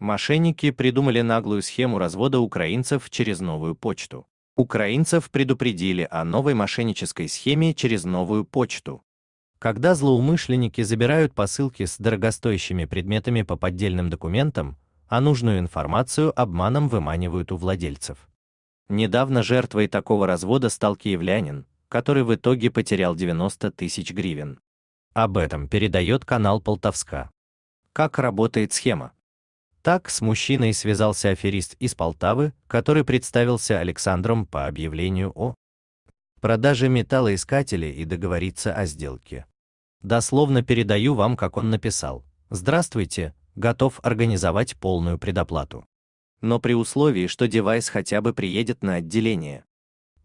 Мошенники придумали наглую схему развода украинцев через новую почту. Украинцев предупредили о новой мошеннической схеме через новую почту. Когда злоумышленники забирают посылки с дорогостоящими предметами по поддельным документам, а нужную информацию обманом выманивают у владельцев. Недавно жертвой такого развода стал киевлянин, который в итоге потерял 90 тысяч гривен. Об этом передает канал Полтавска. Как работает схема? Так с мужчиной связался аферист из Полтавы, который представился Александром по объявлению о продаже металлоискателя и договориться о сделке. Дословно передаю вам, как он написал. «Здравствуйте, готов организовать полную предоплату. Но при условии, что девайс хотя бы приедет на отделение.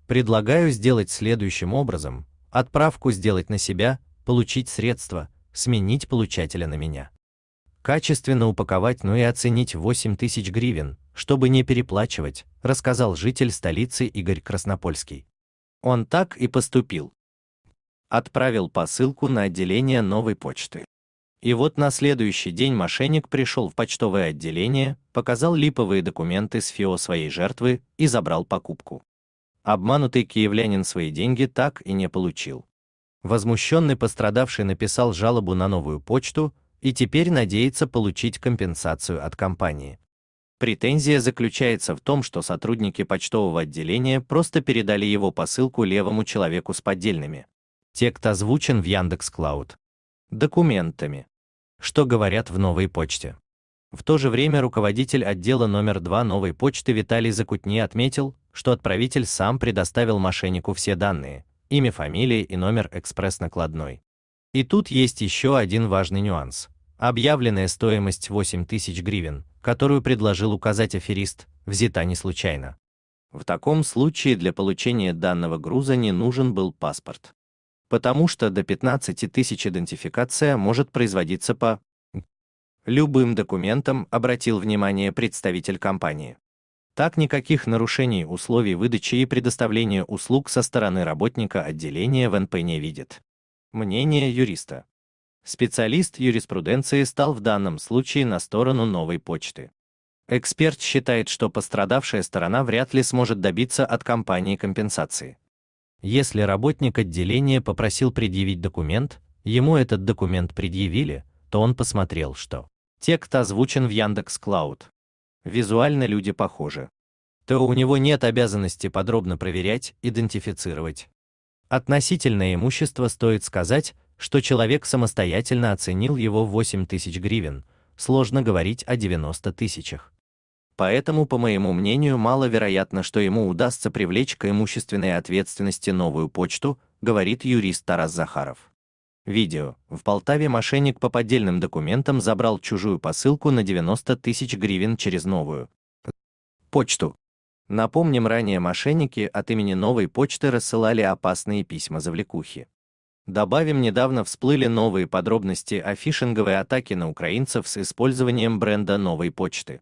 Предлагаю сделать следующим образом. Отправку сделать на себя, получить средства, сменить получателя на меня качественно упаковать, но и оценить 8 тысяч гривен, чтобы не переплачивать, рассказал житель столицы Игорь Краснопольский. Он так и поступил. Отправил посылку на отделение новой почты. И вот на следующий день мошенник пришел в почтовое отделение, показал липовые документы с ФИО своей жертвы и забрал покупку. Обманутый киевлянин свои деньги так и не получил. Возмущенный пострадавший написал жалобу на новую почту, и теперь надеется получить компенсацию от компании. Претензия заключается в том, что сотрудники почтового отделения просто передали его посылку левому человеку с поддельными. Текст озвучен в Яндекс.Клауд. Документами. Что говорят в новой почте. В то же время руководитель отдела номер 2 новой почты Виталий Закутни отметил, что отправитель сам предоставил мошеннику все данные, имя, фамилия и номер экспресс-накладной. И тут есть еще один важный нюанс. Объявленная стоимость 8 тысяч гривен, которую предложил указать аферист, взята не случайно. В таком случае для получения данного груза не нужен был паспорт. Потому что до 15 тысяч идентификация может производиться по любым документам, обратил внимание представитель компании. Так никаких нарушений условий выдачи и предоставления услуг со стороны работника отделения в НП не видит. Мнение юриста. Специалист юриспруденции стал в данном случае на сторону новой почты. Эксперт считает, что пострадавшая сторона вряд ли сможет добиться от компании компенсации. Если работник отделения попросил предъявить документ, ему этот документ предъявили, то он посмотрел, что текст озвучен в Яндекс Клауд. Визуально люди похожи. То у него нет обязанности подробно проверять, идентифицировать. Относительное имущество стоит сказать, что человек самостоятельно оценил его в 8 тысяч гривен, сложно говорить о 90 тысячах. Поэтому, по моему мнению, маловероятно, что ему удастся привлечь к имущественной ответственности новую почту, говорит юрист Тарас Захаров. Видео. В Полтаве мошенник по поддельным документам забрал чужую посылку на 90 тысяч гривен через новую почту. Напомним, ранее мошенники от имени новой почты рассылали опасные письма-завлекухи. Добавим, недавно всплыли новые подробности о фишинговой атаке на украинцев с использованием бренда новой почты.